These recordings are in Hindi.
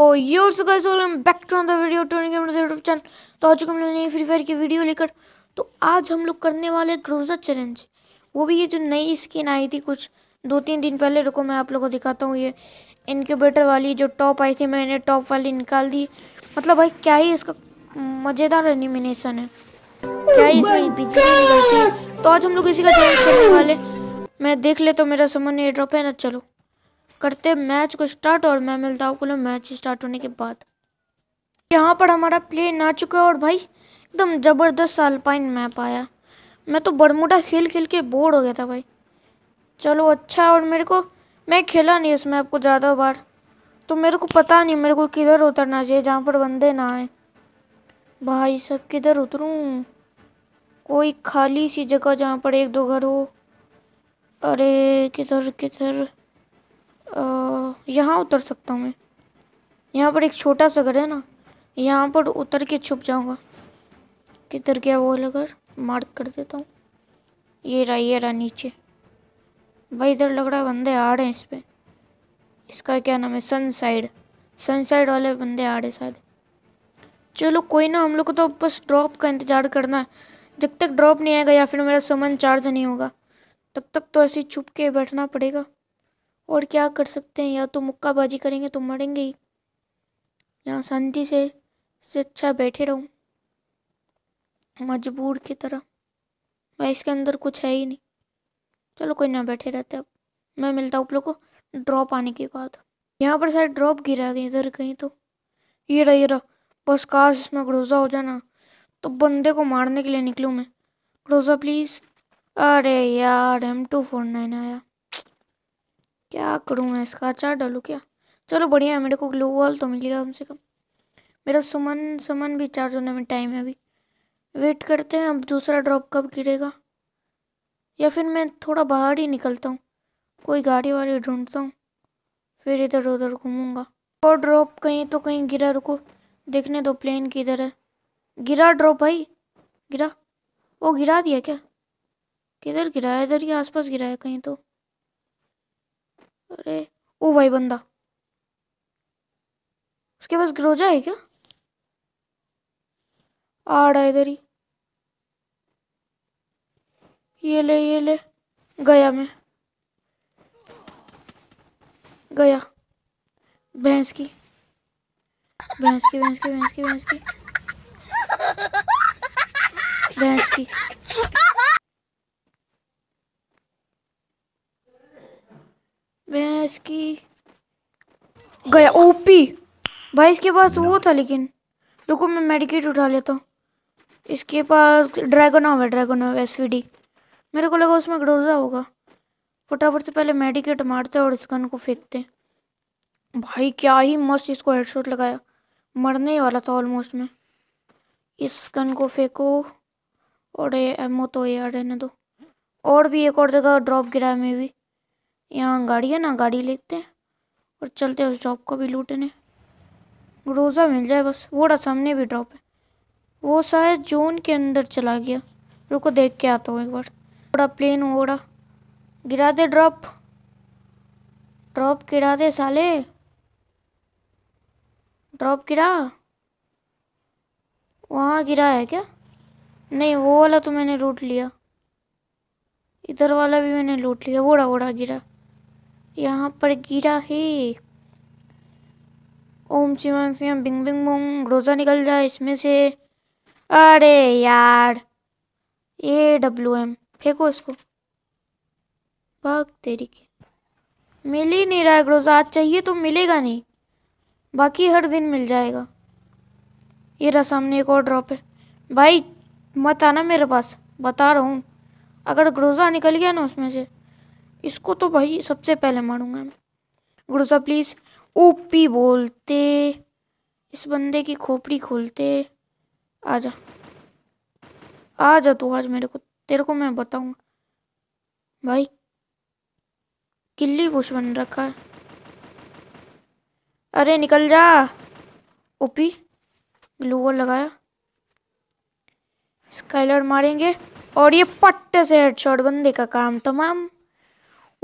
तो yo guys welcome back to the video turning YouTube channel तो आज हम लोग नई फ्री फायर की वीडियो लेकर तो आज हम लोग करने वाले ग्रोजर चैलेंज वो भी ये जो नई स्किन आई थी कुछ दो तीन दिन पहले रुको मैं आप लोगों को दिखाता हूँ ये इनक्यूबेटर वाली जो टॉप आई थी मैंने टॉप वाली निकाल दी मतलब भाई क्या ही इसका मज़ेदार एनिमिनेशन है क्या ही इसमें oh बिजली तो आज हम लोग इसी का चैलेंज करने वाले मैं देख ले तो मेरा समन नहीं ड्रॉप है ना चलो करते मैच को स्टार्ट और मैं मिलता हूँ बोलो मैच स्टार्ट होने के बाद यहाँ पर हमारा प्लेन आ चुका है और भाई एकदम ज़बरदस्त अल्पाइन मैप आया मैं तो बड़मोटा खेल खेल के बोर हो गया था भाई चलो अच्छा और मेरे को मैं खेला नहीं इस मैप को ज़्यादा बार तो मेरे को पता नहीं मेरे को किधर उतरना चाहिए जहाँ पर बंदे ना आए भाई सब किधर उतरूँ कोई खाली सी जगह जहाँ पर एक दो घर हो अरे किधर किधर यहाँ उतर सकता हूँ मैं यहाँ पर एक छोटा सा घर है ना यहाँ पर उतर के छुप जाऊँगा किधर गया वो लगर मार्क कर देता हूँ ये रहा ये रहा नीचे भाई इधर लग रहा है बंदे आ रहे हैं इस पर इसका क्या नाम है सन साइड सन साइड वाले बंदे आ रहे शायद चलो कोई ना हम लोग को तो बस ड्रॉप का इंतज़ार करना है जब तक ड्रॉप नहीं आएगा या फिर मेरा सामान चार्ज नहीं होगा तब तक, तक तो ऐसे छुप के बैठना पड़ेगा और क्या कर सकते हैं या तो मुक्काबाजी करेंगे तो मरेंगे ही यहाँ शांति से अच्छा बैठे रहूँ मजबूर की तरह भाई इसके अंदर कुछ है ही नहीं चलो कोई ना बैठे रहते अब मैं मिलता हूँ आप लोग को ड्रॉप आने के बाद यहाँ पर शायद ड्रॉप गिरा गया इधर कहीं तो ये रहा ये रहा बस काश इसमें ग्रोज़ा हो जाना तो बंदे को मारने के लिए निकलूँ मैं ग्रोज़ा प्लीज़ अरे यार एम टू फोर नाइन आया क्या करूँ मैं इसका अचार डालूँ क्या चलो बढ़िया है मेरे को ग्लू वॉल तो मिलेगा कम से कम मेरा सुमन सुमन भी चार्ज होने में टाइम है अभी वेट करते हैं अब दूसरा ड्रॉप कब गिरेगा या फिर मैं थोड़ा बाहर ही निकलता हूँ कोई गाड़ी वाड़ी ढूंढता हूँ फिर इधर उधर घूमूंगा और ड्रॉप कहीं तो कहीं गिरा रुको देखने दो प्लेन किधर है गिरा ड्रॉप भाई गिरा वो गिरा दिया क्या किधर गिरा है इधर ही आसपास गिरा है कहीं तो अरे ओ भाई बंदा उसके पास ग्रोजा है क्या आ रहा है इधर ही ये ले ये ले गया मैं गया भैंस की भैंस की भैंस की भैंस की भैंस की भैंस की इसकी गया ओपी भाई इसके पास वो था लेकिन रुको मैं मेडिकेट उठा लेता हूँ इसके पास ड्रैगन ऑफ है ड्रैगन ऑफ एस मेरे को लगा उसमें ग्रोजा होगा फटाफट से पहले मेडिकेट मारते हैं और इस गन को फेंकते हैं भाई क्या ही मस्त इसको हेडशॉट लगाया मरने ही वाला था ऑलमोस्ट में इस गन को फेंको और एमओ तो ये रहने दो और भी एक और जगह ड्रॉप गिरा है मे भी यहाँ गाड़ी है ना गाड़ी लेते हैं और चलते हैं उस ड्रॉप को भी लूटने रोज़ा मिल जाए बस वोड़ा सामने भी ड्रॉप है वो शायद जोन के अंदर चला गया रुको देख के आता हूँ एक बार थोड़ा प्लेन वोड़ा गिरा दे ड्रॉप ड्रॉप गिरा दे साले ड्रॉप गिरा वहाँ गिरा है क्या नहीं वो वाला तो मैंने लूट लिया इधर वाला भी मैंने लूट लिया वोड़ा वोड़ा गिरा यहाँ पर गिरा है ओम शिवम सिंह बिंग बिंग बुंग रोज़ा निकल जाए इसमें से अरे यार ए डब्ल्यू एम फेंको इसको भाग तेरी के मिल ही नहीं रहा है रोज़ा आज चाहिए तो मिलेगा नहीं बाकी हर दिन मिल जाएगा ये रहा सामने एक और ड्रॉप है भाई मत आना मेरे पास बता रहा हूँ अगर ग्रोज़ा निकल गया ना उसमें से इसको तो भाई सबसे पहले मारूंगा मैं साहब प्लीज़ ओपी बोलते इस बंदे की खोपड़ी खोलते आजा आजा तू आज मेरे को तेरे को मैं बताऊंगा भाई किल्ली कुछ बन रखा है अरे निकल जा ओपी ग्लूवर लगाया स्काइलर मारेंगे और ये पट्टे से हेडशॉट बंदे का काम तमाम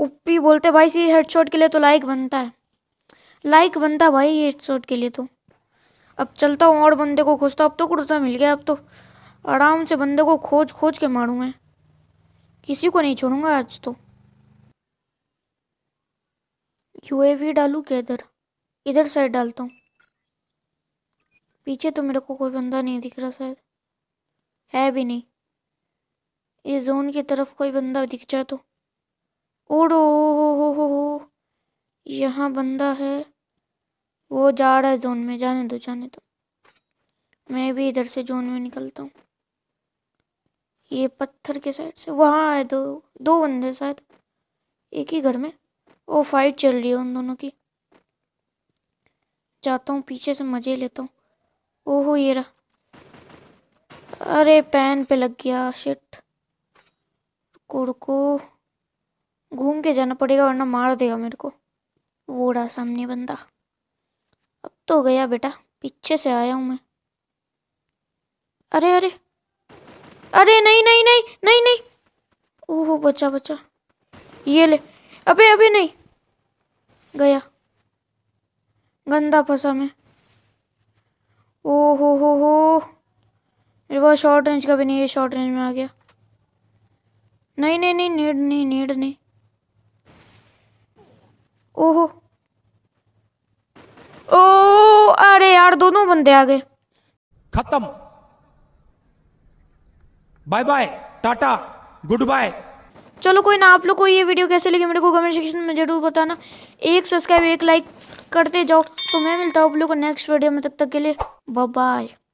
ओपी बोलते भाई सी हेडशॉट के लिए तो लाइक बनता है लाइक बनता भाई हेडशॉट के लिए तो अब चलता हूँ और बंदे को खोजता अब तो कुर्ता मिल गया अब तो आराम से बंदे को खोज खोज के मारूँ मैं किसी को नहीं छोड़ूंगा आज तो वी डालू क्या इधर इधर साइड डालता हूँ पीछे तो मेरे को कोई बंदा नहीं दिख रहा शायद है भी नहीं इस जोन की तरफ कोई बंदा दिख जाए तो ओडो हो हो हो हो यहाँ बंदा है वो जा रहा है जोन में जाने दो जाने दो मैं भी इधर से जोन में निकलता हूँ ये पत्थर के साइड से वहाँ आए दो दो बंदे शायद एक ही घर में वो फाइट चल रही है उन दोनों की जाता हूँ पीछे से मज़े लेता हूँ ओहो ये रहा अरे पैन पे लग गया शिट रुको रुको घूम के जाना पड़ेगा वरना मार देगा मेरे को वो रहा सामने बंदा अब तो गया बेटा पीछे से आया हूँ मैं अरे अरे अरे नहीं नहीं नहीं नहीं नहीं ओहो बचा बचा ये ले अबे अबे नहीं गया गंदा फंसा मैं ओहो हो हो हो मेरे पास शॉर्ट रेंज का भी नहीं है शॉर्ट रेंज में आ गया नहीं नहीं नहीं नीड नहीं नीड नहीं ओहो ओ अरे यार दोनों बंदे आ गए खत्म bye bye tata goodbye चलो कोई ना आप लोग को ये वीडियो कैसे लगी मेरे को कमेंट सेक्शन में जरूर बताना एक सब्सक्राइब एक लाइक करते जाओ तो मैं मिलता हूँ आप लोग को नेक्स्ट वीडियो में तब तक, तक के लिए बाय